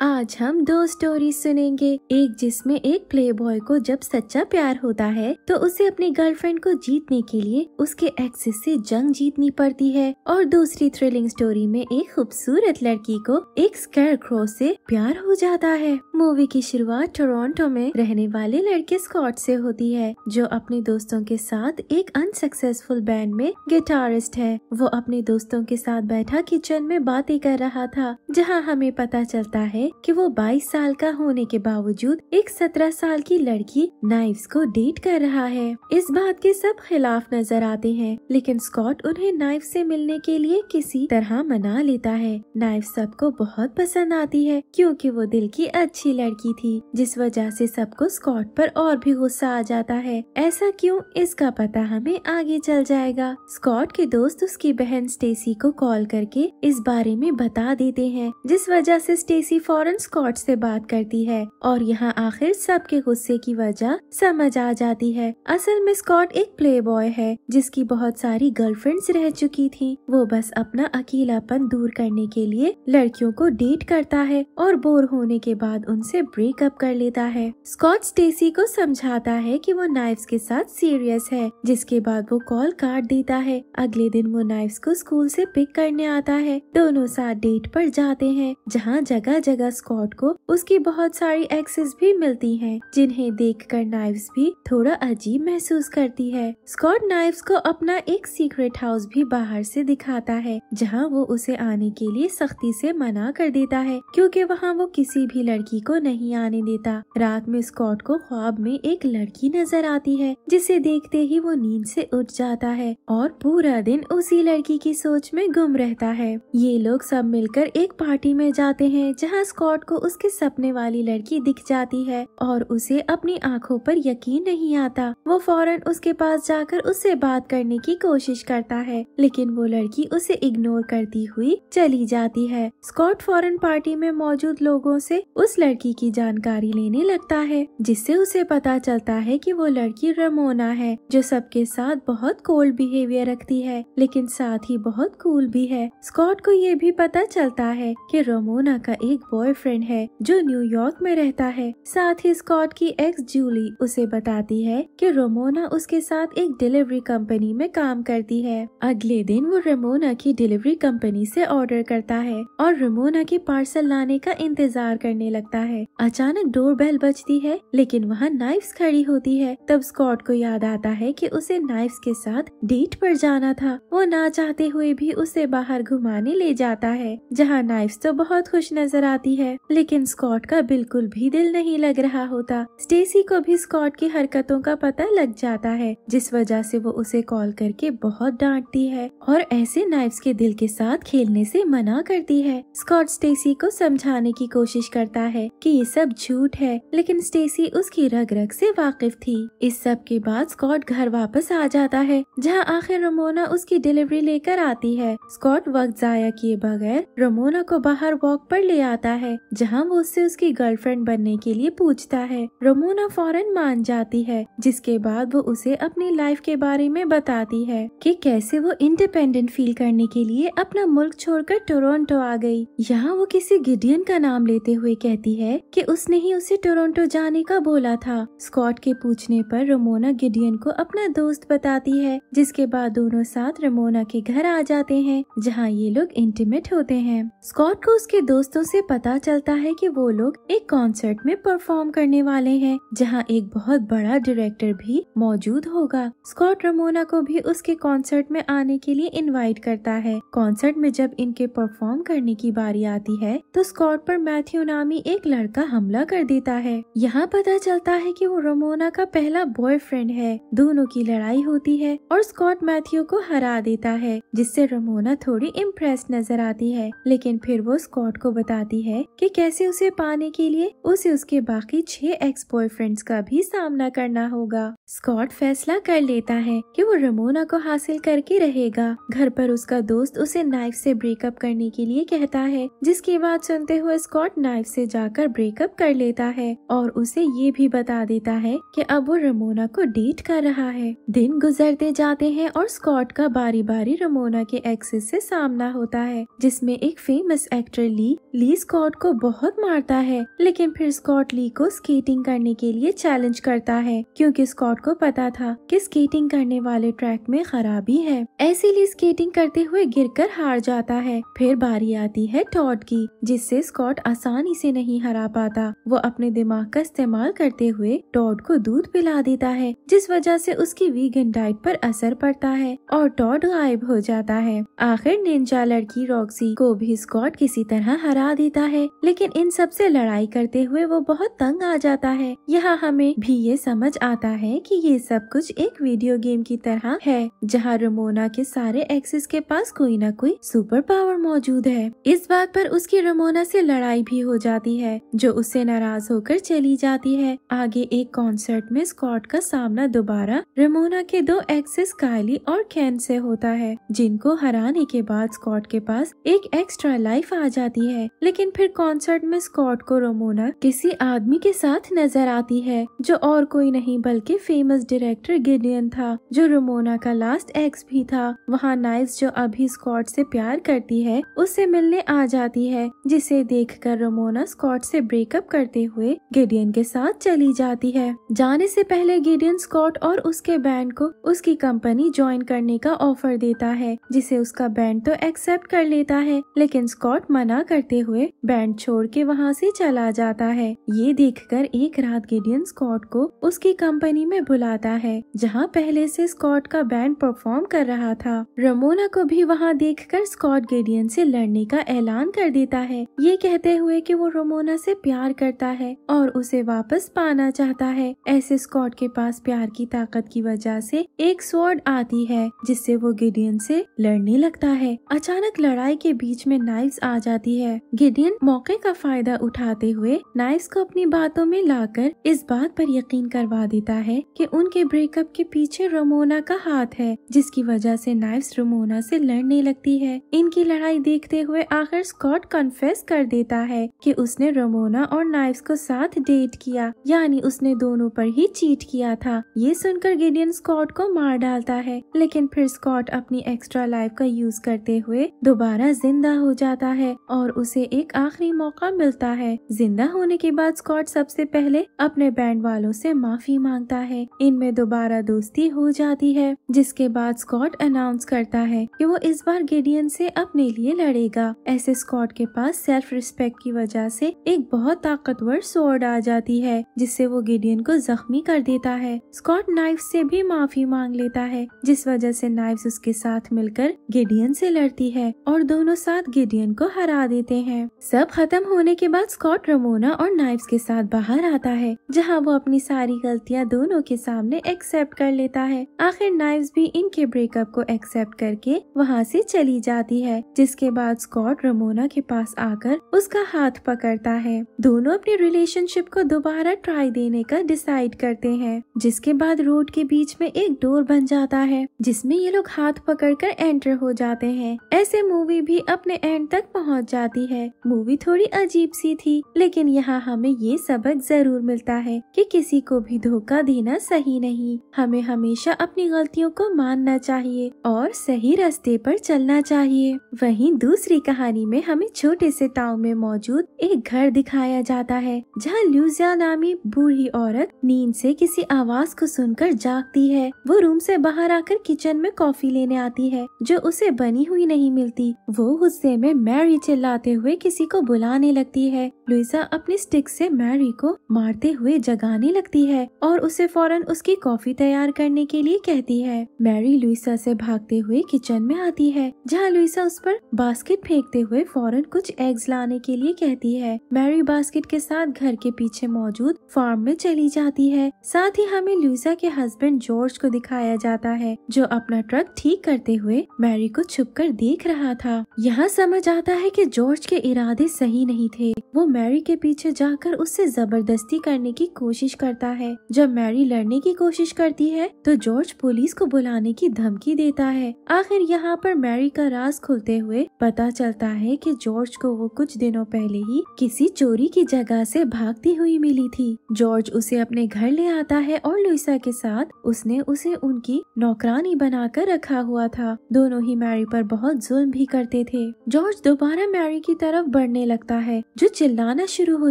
あ आज हम दो स्टोरी सुनेंगे एक जिसमें एक प्ले बॉय को जब सच्चा प्यार होता है तो उसे अपनी गर्लफ्रेंड को जीतने के लिए उसके एक्सेस से जंग जीतनी पड़ती है और दूसरी थ्रिलिंग स्टोरी में एक खूबसूरत लड़की को एक स्कैर क्रो से प्यार हो जाता है मूवी की शुरुआत टोरंटो में रहने वाले लड़के स्कॉट से होती है जो अपने दोस्तों के साथ एक अनसक्सेसफुल बैंड में गिटारिस्ट है वो अपने दोस्तों के साथ बैठा किचन में बातें कर रहा था जहाँ हमें पता चलता है कि वो 22 साल का होने के बावजूद एक 17 साल की लड़की नाइव्स को डेट कर रहा है इस बात के सब खिलाफ नजर आते हैं लेकिन स्कॉट उन्हें नाइफ से मिलने के लिए किसी तरह मना लेता है नाइफ सबको बहुत पसंद आती है क्योंकि वो दिल की अच्छी लड़की थी जिस वजह से सबको स्कॉट पर और भी गुस्सा आ जाता है ऐसा क्यों इसका पता हमें आगे चल जाएगा स्कॉट के दोस्त उसकी बहन स्टेसी को कॉल करके इस बारे में बता देते हैं जिस वजह से स्टेसी फौरन स्कॉट से बात करती है और यहाँ आखिर सबके गुस्से की वजह समझ आ जाती है असल में स्कॉट एक प्ले बॉय है जिसकी बहुत सारी गर्लफ्रेंड्स रह चुकी थी वो बस अपना अकेलापन दूर करने के लिए लड़कियों को डेट करता है और बोर होने के बाद उनसे ब्रेकअप कर लेता है स्कॉट स्टेसी को समझाता है कि वो नाइफ्स के साथ सीरियस है जिसके बाद वो कॉल काट देता है अगले दिन वो नाइफ्स को स्कूल से पिक करने आता है दोनों साथ डेट पर जाते हैं जहाँ जगह जगह स्कॉट को उसकी बहुत सारी एक्सेस भी मिलती हैं, जिन्हें देखकर नाइव्स भी थोड़ा अजीब महसूस करती है स्कॉट नाइव्स को अपना एक सीक्रेट हाउस भी बाहर से दिखाता है जहाँ वो उसे आने के लिए सख्ती से मना कर देता है क्योंकि वहाँ वो किसी भी लड़की को नहीं आने देता रात में स्कॉट को ख्वाब में एक लड़की नजर आती है जिसे देखते ही वो नींद से उठ जाता है और पूरा दिन उसी लड़की की सोच में गुम रहता है ये लोग सब मिलकर एक पार्टी में जाते हैं जहाँ स्कॉट स्कॉट को उसके सपने वाली लड़की दिख जाती है और उसे अपनी आंखों पर यकीन नहीं आता वो फौरन उसके पास जाकर उससे बात करने की कोशिश करता है लेकिन वो लड़की उसे इग्नोर करती हुई चली जाती है स्कॉट फौरन पार्टी में मौजूद लोगों से उस लड़की की जानकारी लेने लगता है जिससे उसे पता चलता है की वो लड़की रमोना है जो सबके साथ बहुत कोल्ड बिहेवियर रखती है लेकिन साथ ही बहुत कूल भी है स्कॉट को ये भी पता चलता है की रमोना का एक बॉयफ्रेंड बॉयफ्रेंड है जो न्यूयॉर्क में रहता है साथ ही स्कॉट की एक्स जूली उसे बताती है कि रोमोना उसके साथ एक डिलीवरी कंपनी में काम करती है अगले दिन वो रोमोना की डिलीवरी कंपनी से ऑर्डर करता है और रोमोना के पार्सल लाने का इंतजार करने लगता है अचानक डोर बेल बजती है लेकिन वहाँ नाइफ्स खड़ी होती है तब स्कॉट को याद आता है की उसे नाइफ्स के साथ डेट पर जाना था वो ना चाहते हुए भी उसे बाहर घुमाने ले जाता है जहाँ नाइफ्स तो बहुत खुश नजर आती है लेकिन स्कॉट का बिल्कुल भी दिल नहीं लग रहा होता स्टेसी को भी स्कॉट की हरकतों का पता लग जाता है जिस वजह से वो उसे कॉल करके बहुत डांटती है और ऐसे नाइफ्स के दिल के साथ खेलने से मना करती है स्कॉट स्टेसी को समझाने की कोशिश करता है कि ये सब झूठ है लेकिन स्टेसी उसकी रग रग से वाकिफ थी इस सब के बाद स्कॉट घर वापस आ जाता है जहाँ आखिर रोमोना उसकी डिलीवरी लेकर आती है स्कॉट वक्त जाया किए बगैर रोमोना को बाहर वॉक पर ले आता है जहाँ वो उससे उसकी गर्लफ्रेंड बनने के लिए पूछता है रोमोना फौरन मान जाती है जिसके बाद वो उसे अपनी लाइफ के बारे में बताती है कि कैसे वो इंडिपेंडेंट फील करने के लिए अपना मुल्क छोड़कर टोरंटो आ गई यहाँ वो किसी गिडियन का नाम लेते हुए कहती है कि उसने ही उसे टोरंटो जाने का बोला था स्कॉट के पूछने पर रोमोना गिडियन को अपना दोस्त बताती है जिसके बाद दोनों साथ रमोना के घर आ जाते हैं जहाँ ये लोग इंटीमेट होते हैं स्कॉट को उसके दोस्तों से पता चलता है कि वो लोग एक कॉन्सर्ट में परफॉर्म करने वाले हैं जहां एक बहुत बड़ा डायरेक्टर भी मौजूद होगा स्कॉट रमोना को भी उसके कॉन्सर्ट में आने के लिए इनवाइट करता है कॉन्सर्ट में जब इनके परफॉर्म करने की बारी आती है तो स्कॉट पर मैथ्यू नामी एक लड़का हमला कर देता है यहाँ पता चलता है की वो रमोना का पहला बॉयफ्रेंड है दोनों की लड़ाई होती है और स्कॉट मैथ्यू को हरा देता है जिससे रमोना थोड़ी इम्प्रेस नजर आती है लेकिन फिर वो स्कॉट को बताती है कि कैसे उसे पाने के लिए उसे उसके बाकी छह एक्स बॉयफ्रेंड्स का भी सामना करना होगा स्कॉट फैसला कर लेता है कि वो रमोना को हासिल करके रहेगा घर पर उसका दोस्त उसे नाइफ से ब्रेकअप करने के लिए कहता है जिसकी बात सुनते हुए स्कॉट नाइफ से जाकर ब्रेकअप कर लेता है और उसे ये भी बता देता है कि अब वो रमोना को डेट कर रहा है दिन गुजरते जाते हैं और स्कॉट का बारी बारी रमोना के एक्सेस से सामना होता है जिसमे एक famous actor Lee Lee Scott को को बहुत मारता है लेकिन फिर स्कॉट ली को स्केटिंग करने के लिए चैलेंज करता है क्योंकि स्कॉट को पता था कि स्केटिंग करने वाले ट्रैक में खराबी है ऐसे ली स्केटिंग करते हुए गिरकर हार जाता है फिर बारी आती है टॉड की जिससे स्कॉट आसानी से नहीं हरा पाता वो अपने दिमाग का इस्तेमाल करते हुए टॉड को दूध पिला देता है जिस वजह से उसकी वीगन डाइट पर असर पड़ता है और टॉड गायब हो जाता है आखिर निंजा लड़की रॉक्सी को भी स्कॉट किसी तरह हरा देता है लेकिन इन सब से लड़ाई करते हुए वो बहुत तंग आ जाता है यहाँ हमें भी ये समझ आता है कि ये सब कुछ एक वीडियो गेम की तरह है जहाँ रोमोना के सारे एक्सेस के पास कोई ना कोई सुपर पावर मौजूद है इस बात पर उसकी रोमोना से लड़ाई भी हो जाती है जो उससे नाराज होकर चली जाती है आगे एक कॉन्सर्ट में स्कॉट का सामना दोबारा रोमोना के दो एक्सेस कायली और कैन से होता है जिनको हराने के बाद स्कॉट के पास एक एक्स्ट्रा लाइफ आ जाती है लेकिन फिर कॉन्सर्ट में स्कॉट को रोमोना किसी आदमी के साथ नजर आती है जो और कोई नहीं बल्कि फेमस डायरेक्टर गिडियन था जो रोमोना का लास्ट एक्स भी था वहाँ नाइस जो अभी स्कॉट से प्यार करती है उससे मिलने आ जाती है जिसे कर रोमोना स्कॉट से ब्रेकअप करते हुए गिडियन के साथ चली जाती है जाने से पहले गिडियन स्कॉट और उसके बैंड को उसकी कंपनी ज्वाइन करने का ऑफर देता है जिसे उसका बैंड तो एक्सेप्ट कर लेता है लेकिन स्कॉट मना करते हुए बैंड छोड़ के वहाँ से चला जाता है ये देखकर एक रात गिडियन स्कॉट को उसकी कंपनी में बुलाता है जहाँ पहले से स्कॉट का बैंड परफॉर्म कर रहा था रमोना को भी वहाँ देख स्कॉट गिडियन से लड़ने का ऐलान कर देता है ये कहते हुए की वो रमोना से प्यार करता है और उसे वापस पाना चाहता है ऐसे स्कॉट के पास प्यार की ताकत की वजह से एक स्वॉर्ड आती है जिससे वो गिडियन से लड़ने लगता है अचानक लड़ाई के बीच में नाइव्स आ जाती है गिडियन मौके मौके का फायदा उठाते हुए नाइस को अपनी बातों में लाकर इस बात पर यकीन करवा देता है कि उनके ब्रेकअप के पीछे रमोना का हाथ है जिसकी वजह से नाइस रमोना से लड़ने लगती है इनकी लड़ाई देखते हुए आखिर स्कॉट कन्फेस कर देता है कि उसने रमोना और नाइफ्स को साथ डेट किया यानी उसने दोनों पर ही चीट किया था ये सुनकर गिडियन स्कॉट को मार डालता है लेकिन फिर स्कॉट अपनी एक्स्ट्रा लाइफ का यूज करते हुए दोबारा जिंदा हो जाता है और उसे एक आखिरी मौका मिलता है जिंदा होने के बाद स्कॉट सबसे पहले अपने बैंड वालों से माफी मांगता है इनमें दोबारा दोस्ती हो जाती है जिसके बाद स्कॉट अनाउंस करता है कि वो इस बार गिडियन से अपने लिए लड़ेगा ऐसे स्कॉट के पास सेल्फ रिस्पेक्ट की वजह से एक बहुत ताकतवर सोर्ड आ जाती है जिससे वो गिडियन को जख्मी कर देता है स्कॉट नाइफ से भी माफी मांग लेता है जिस वजह से नाइफ उसके साथ मिलकर गिडियन से लड़ती है और दोनों साथ गिडियन को हरा देते हैं सब खत्म खत्म होने के बाद स्कॉट रमोना और नाइव्स के साथ बाहर आता है जहाँ वो अपनी सारी गलतियाँ दोनों के सामने एक्सेप्ट कर लेता है आखिर नाइव्स भी इनके ब्रेकअप को एक्सेप्ट करके वहाँ से चली जाती है जिसके बाद स्कॉट रमोना के पास आकर उसका हाथ पकड़ता है दोनों अपने रिलेशनशिप को दोबारा ट्राई देने का डिसाइड करते हैं जिसके बाद रोड के बीच में एक डोर बन जाता है जिसमे ये लोग हाथ पकड़ एंटर हो जाते हैं ऐसे मूवी भी अपने एंड तक पहुँच जाती है मूवी थोड़ी थोड़ी अजीब सी थी लेकिन यहाँ हमें ये सबक जरूर मिलता है कि किसी को भी धोखा देना सही नहीं हमें हमेशा अपनी गलतियों को मानना चाहिए और सही रास्ते पर चलना चाहिए वहीं दूसरी कहानी में हमें छोटे से ताव में मौजूद एक घर दिखाया जाता है जहाँ लूजिया नामी बूढ़ी औरत नींद से किसी आवाज को सुनकर जागती है वो रूम से बाहर आकर किचन में कॉफी लेने आती है जो उसे बनी हुई नहीं मिलती वो गुस्से में मैरी चिल्लाते हुए किसी को बुलाने लगती है लुइसा अपनी स्टिक से मैरी को मारते हुए जगाने लगती है और उसे फौरन उसकी कॉफी तैयार करने के लिए कहती है मैरी लुइसा से भागते हुए किचन में आती है जहाँ लुइसा उस पर बास्केट फेंकते हुए फौरन कुछ एग्स लाने के लिए कहती है मैरी बास्केट के साथ घर के पीछे मौजूद फार्म में चली जाती है साथ ही हमें लुइसा के हस्बैंड जॉर्ज को दिखाया जाता है जो अपना ट्रक ठीक करते हुए मैरी को छुप कर देख रहा था यहाँ समझ आता है कि जॉर्ज के इरादे सही नहीं थे वो मैरी के पीछे जाकर उससे जबरदस्ती करने की कोशिश करता है जब मैरी लड़ने की कोशिश करती है तो जॉर्ज पुलिस को बुलाने की धमकी देता है आखिर यहाँ पर मैरी का राज खुलते हुए पता चलता है कि जॉर्ज को वो कुछ दिनों पहले ही किसी चोरी की जगह से भागती हुई मिली थी जॉर्ज उसे अपने घर ले आता है और लुइसा के साथ उसने उसे उनकी नौकरानी बनाकर रखा हुआ था दोनों ही मैरी पर बहुत जुल्म भी करते थे जॉर्ज दोबारा मैरी की तरफ बढ़ने लगता है जो चिल्ला चिल्लाना शुरू हो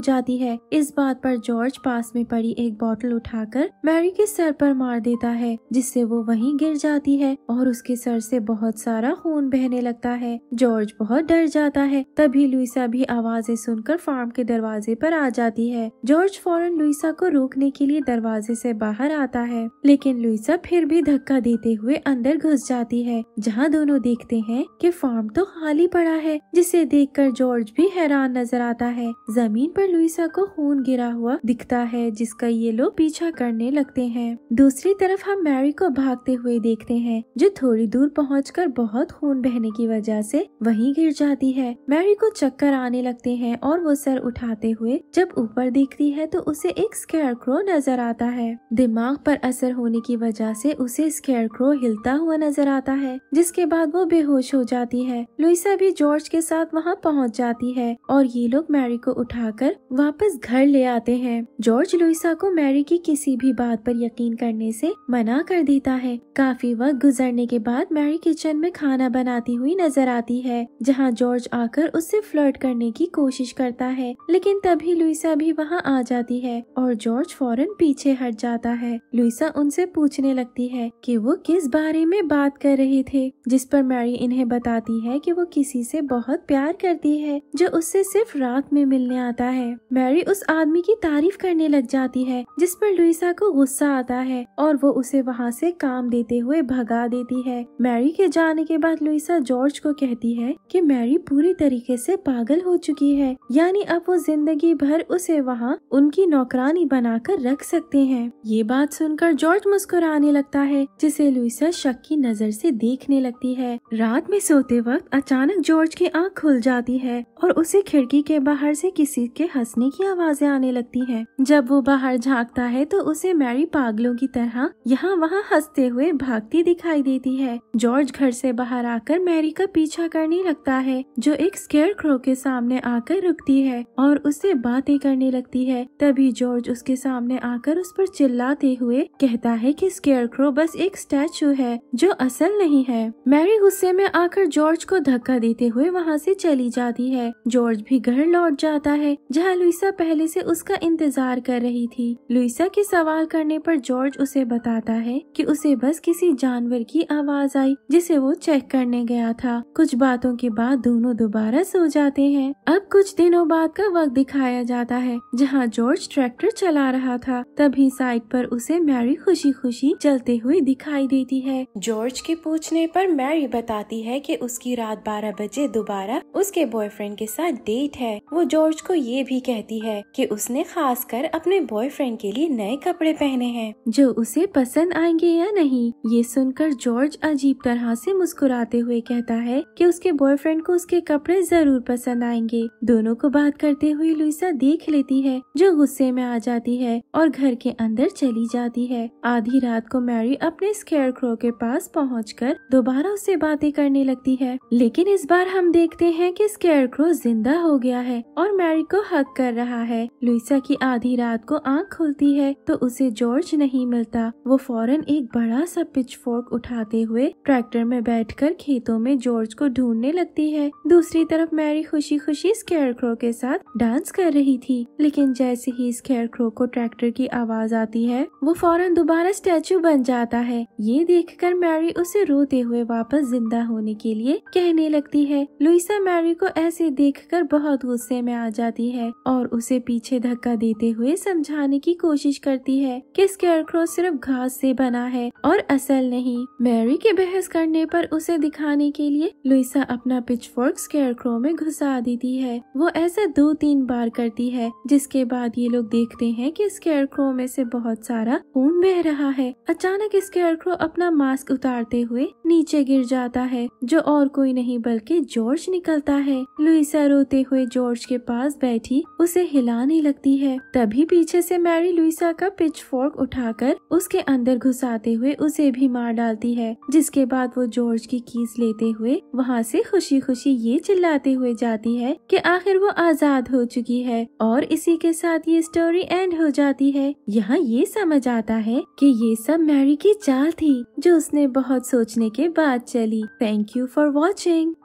जाती है इस बात पर जॉर्ज पास में पड़ी एक बॉटल उठाकर मैरी के सर पर मार देता है जिससे वो वहीं गिर जाती है और उसके सर से बहुत सारा खून बहने लगता है जॉर्ज बहुत डर जाता है तभी लुइसा भी आवाजें सुनकर फार्म के दरवाजे पर आ जाती है जॉर्ज फौरन लुइसा को रोकने के लिए दरवाजे से बाहर आता है लेकिन लुइसा फिर भी धक्का देते हुए अंदर घुस जाती है जहाँ दोनों देखते हैं कि फार्म तो खाली पड़ा है जिसे देखकर जॉर्ज भी हैरान नजर आता है जमीन पर लुइसा को खून गिरा हुआ दिखता है जिसका ये लोग पीछा करने लगते हैं दूसरी तरफ हम मैरी को भागते हुए देखते हैं जो थोड़ी दूर पहुँच बहुत खून बहने की वजह से वहीं गिर जाती है मैरी को चक्कर आने लगते हैं और वो सर उठाते हुए जब ऊपर देखती है तो उसे एक स्केयर क्रो नजर आता है दिमाग पर असर होने की वजह से उसे स्केयरक्रो क्रो हिलता हुआ नजर आता है जिसके बाद वो बेहोश हो जाती है लुइसा भी जॉर्ज के साथ वहाँ पहुँच जाती है और ये लोग मैरी को उठाकर वापस घर ले आते हैं जॉर्ज लुइसा को मैरी की किसी भी बात पर यकीन करने से मना कर देता है काफी वक्त गुजरने के बाद मैरी किचन में खाना बनाती हुई नजर आती है जहाँ जॉर्ज आकर उससे फ्लर्ट करने की कोशिश करता है लेकिन तभी लुइसा भी वहाँ आ जाती है और जॉर्ज फौरन पीछे हट जाता है लुइसा उनसे पूछने लगती है कि वो किस बारे में बात कर रहे थे जिस पर मैरी इन्हें बताती है कि वो किसी से बहुत प्यार करती है जो उससे सिर्फ रात में मिलने मिलने आता है मैरी उस आदमी की तारीफ करने लग जाती है जिस पर लुइसा को गुस्सा आता है और वो उसे वहाँ से काम देते हुए भगा देती है मैरी के जाने के बाद लुइसा जॉर्ज को कहती है कि मैरी पूरी तरीके से पागल हो चुकी है यानी अब वो जिंदगी भर उसे वहाँ उनकी नौकरानी बनाकर रख सकते हैं ये बात सुनकर जॉर्ज मुस्कुराने लगता है जिसे लुइसा शक की नजर से देखने लगती है रात में सोते वक्त अचानक जॉर्ज की आँख खुल जाती है और उसे खिड़की के बाहर से किसी के हंसने की आवाजें आने लगती है जब वो बाहर झांकता है तो उसे मैरी पागलों की तरह यहाँ वहाँ हंसते हुए भागती दिखाई देती है जॉर्ज घर से बाहर आकर मैरी का पीछा करने लगता है जो एक स्केयर क्रो के सामने आकर रुकती है और उससे बातें करने लगती है तभी जॉर्ज उसके सामने आकर उस पर चिल्लाते हुए कहता है की स्केयर क्रो बस एक स्टैचू है जो असल नहीं है मैरी गुस्से में आकर जॉर्ज को धक्का देते हुए वहाँ से चली जाती है जॉर्ज भी घर लौट जाता होता है जहाँ लुइसा पहले से उसका इंतजार कर रही थी लुइसा के सवाल करने पर जॉर्ज उसे बताता है कि उसे बस किसी जानवर की आवाज आई जिसे वो चेक करने गया था कुछ बातों के बाद दोनों दोबारा सो जाते हैं अब कुछ दिनों बाद का वक्त दिखाया जाता है जहाँ जॉर्ज ट्रैक्टर चला रहा था तभी साइड पर उसे मैरी खुशी खुशी चलते हुए दिखाई देती है जॉर्ज के पूछने पर मैरी बताती है कि उसकी रात 12 बजे दोबारा उसके बॉयफ्रेंड के साथ डेट है वो जॉर्ज जॉर्ज को ये भी कहती है कि उसने खासकर अपने बॉयफ्रेंड के लिए नए कपड़े पहने हैं जो उसे पसंद आएंगे या नहीं ये सुनकर जॉर्ज अजीब तरह से मुस्कुराते हुए कहता है कि उसके बॉयफ्रेंड को उसके कपड़े जरूर पसंद आएंगे दोनों को बात करते हुए लुइसा देख लेती है जो गुस्से में आ जाती है और घर के अंदर चली जाती है आधी रात को मैरी अपने स्केयर क्रो के पास पहुँच दोबारा उससे बातें करने लगती है लेकिन इस बार हम देखते हैं की स्केयर क्रो जिंदा हो गया है और मैरी को हक कर रहा है लुइसा की आधी रात को आंख खुलती है तो उसे जॉर्ज नहीं मिलता वो फौरन एक बड़ा सा फोर्क उठाते हुए ट्रैक्टर में बैठकर खेतों में जॉर्ज को ढूंढने लगती है दूसरी तरफ मैरी खुशी खुशी स्केयरक्रो के साथ डांस कर रही थी लेकिन जैसे ही स्केयरक्रो को ट्रैक्टर की आवाज आती है वो फौरन दोबारा स्टैचू बन जाता है ये कर मैरी उसे रोते हुए वापस जिंदा होने के लिए कहने लगती है लुइसा मैरी को ऐसे कर बहुत गुस्से में आ आ जाती है और उसे पीछे धक्का देते हुए समझाने की कोशिश करती है कि स्केयरक्रो सिर्फ घास से बना है और असल नहीं मैरी के बहस करने पर उसे दिखाने के लिए लुइसा अपना पिचफोर्क स्केयरक्रो में घुसा देती है वो ऐसा दो तीन बार करती है जिसके बाद ये लोग देखते है की स्केयरक्रो में से बहुत सारा खून बह रहा है अचानक स्केयरक्रो अपना मास्क उतारते हुए नीचे गिर जाता है जो और कोई नहीं बल्कि जॉर्ज निकलता है लुइसा रोते हुए जॉर्ज के पास पास बैठी उसे हिलाने लगती है तभी पीछे से मैरी लुइसा का पिच फोर्क उठाकर उसके अंदर घुसाते हुए उसे भी मार डालती है जिसके बाद वो जॉर्ज की कीस लेते हुए वहाँ से खुशी खुशी ये चिल्लाते हुए जाती है कि आखिर वो आजाद हो चुकी है और इसी के साथ ये स्टोरी एंड हो जाती है यहाँ ये समझ आता है कि ये सब मैरी की चाल थी जो उसने बहुत सोचने के बाद चली थैंक यू फॉर वॉचिंग